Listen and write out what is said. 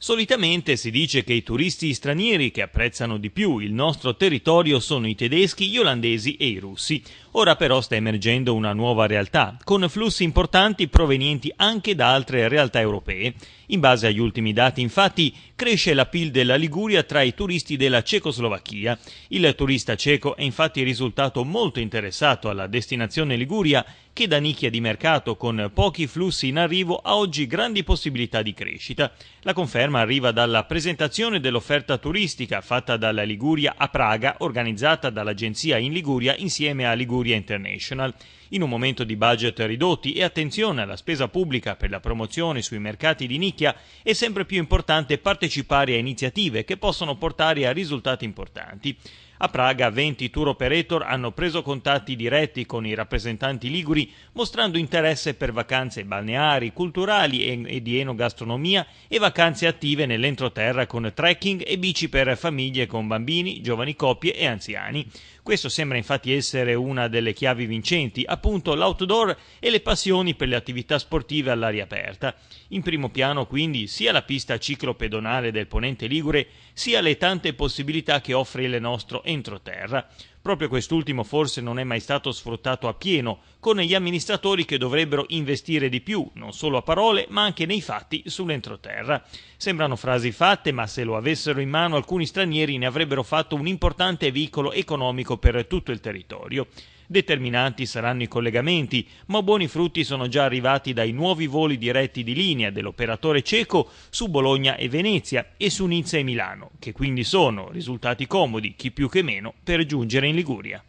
Solitamente si dice che i turisti stranieri che apprezzano di più il nostro territorio sono i tedeschi, gli olandesi e i russi. Ora però sta emergendo una nuova realtà, con flussi importanti provenienti anche da altre realtà europee. In base agli ultimi dati, infatti, cresce la PIL della Liguria tra i turisti della Cecoslovacchia. Il turista ceco è infatti risultato molto interessato alla destinazione Liguria che da nicchia di mercato con pochi flussi in arrivo ha oggi grandi possibilità di crescita. La conferma arriva dalla presentazione dell'offerta turistica fatta dalla Liguria a Praga, organizzata dall'Agenzia in Liguria insieme a Liguria International. In un momento di budget ridotti e attenzione alla spesa pubblica per la promozione sui mercati di nicchia, è sempre più importante partecipare a iniziative che possono portare a risultati importanti. A Praga 20 tour operator hanno preso contatti diretti con i rappresentanti liguri mostrando interesse per vacanze balneari, culturali e, di enogastronomia e vacanze attive nell'entroterra con trekking e bici per famiglie con bambini, giovani coppie e anziani. Questo sembra infatti essere una delle chiavi vincenti, appunto l'outdoor e le passioni per le attività sportive all'aria aperta. In primo piano quindi sia la pista ciclopedonale del ponente Ligure, sia le tante possibilità che offre il nostro entroterra Proprio quest'ultimo forse non è mai stato sfruttato a pieno, con gli amministratori che dovrebbero investire di più, non solo a parole, ma anche nei fatti sull'entroterra. Sembrano frasi fatte, ma se lo avessero in mano alcuni stranieri ne avrebbero fatto un importante veicolo economico per tutto il territorio. Determinanti saranno i collegamenti, ma buoni frutti sono già arrivati dai nuovi voli diretti di linea dell'operatore cieco su Bologna e Venezia e su Nizza e Milano, che quindi sono risultati comodi, chi più che meno, per giungere in Liguria.